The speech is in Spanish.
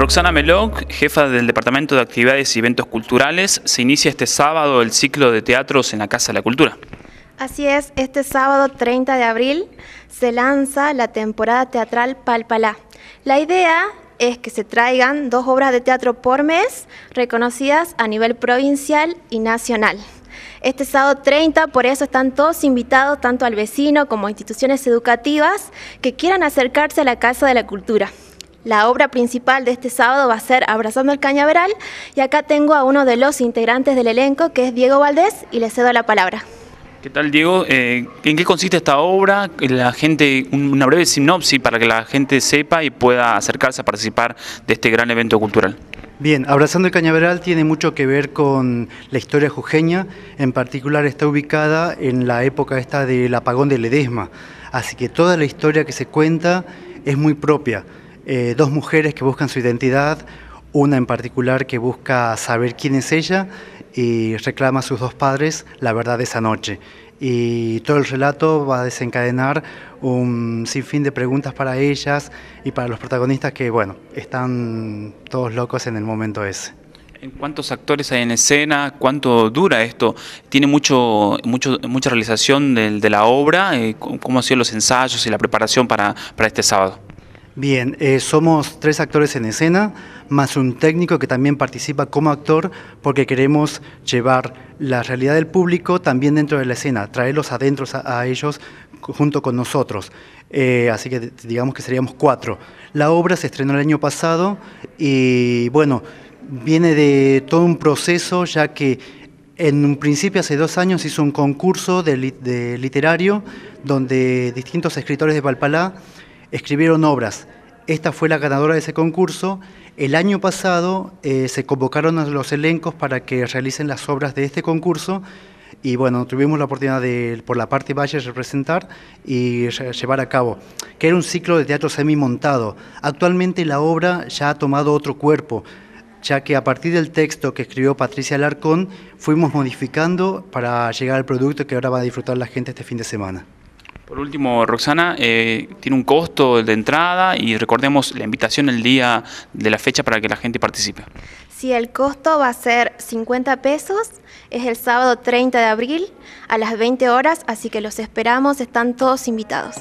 Roxana Meloc, jefa del Departamento de Actividades y Eventos Culturales, se inicia este sábado el ciclo de teatros en la Casa de la Cultura. Así es, este sábado 30 de abril se lanza la temporada teatral Palpalá. La idea es que se traigan dos obras de teatro por mes reconocidas a nivel provincial y nacional este sábado 30, por eso están todos invitados, tanto al vecino como a instituciones educativas que quieran acercarse a la Casa de la Cultura. La obra principal de este sábado va a ser Abrazando el Cañaveral y acá tengo a uno de los integrantes del elenco que es Diego Valdés y le cedo la palabra. ¿Qué tal, Diego? Eh, ¿En qué consiste esta obra? La gente, una breve sinopsis para que la gente sepa y pueda acercarse a participar de este gran evento cultural. Bien, Abrazando el Cañaveral tiene mucho que ver con la historia jujeña, en particular está ubicada en la época esta del apagón de Ledesma, así que toda la historia que se cuenta es muy propia. Eh, dos mujeres que buscan su identidad, una en particular que busca saber quién es ella y reclama a sus dos padres la verdad de esa noche. Y todo el relato va a desencadenar un sinfín de preguntas para ellas y para los protagonistas que, bueno, están todos locos en el momento ese. ¿Cuántos actores hay en escena? ¿Cuánto dura esto? ¿Tiene mucho, mucho mucha realización de, la obra? Eh, ¿Cómo han sido los ensayos y la preparación para este sábado? Bien, eh, somos tres actores en escena, más un técnico que también participa como actor, porque queremos llevar la realidad del público también dentro de la escena, traerlos adentro a, ellos junto con nosotros. Eh, así que digamos que seríamos cuatro. La obra se estrenó el año pasado y bueno, viene de todo un proceso, ya que en un principio, hace dos años, hizo un concurso de, literario donde distintos escritores de Palpalá escribieron obras. Esta fue la ganadora de ese concurso. El año pasado eh, se convocaron a los elencos para que realicen las obras de este concurso y bueno, tuvimos la oportunidad de por la parte valle representar y llevar a cabo, que era un ciclo de teatro semi-montado. Actualmente la obra ya ha tomado otro cuerpo, ya que a partir del texto que escribió Patricia Alarcón fuimos modificando para llegar al producto que ahora va a disfrutar la gente este fin de semana. Por último, Roxana, eh, tiene un costo de entrada y recordemos la invitación el día de la fecha para que la gente participe. Sí, el costo va a ser 50 pesos, es el sábado 30 de abril a las 20 horas, así que los esperamos, están todos invitados.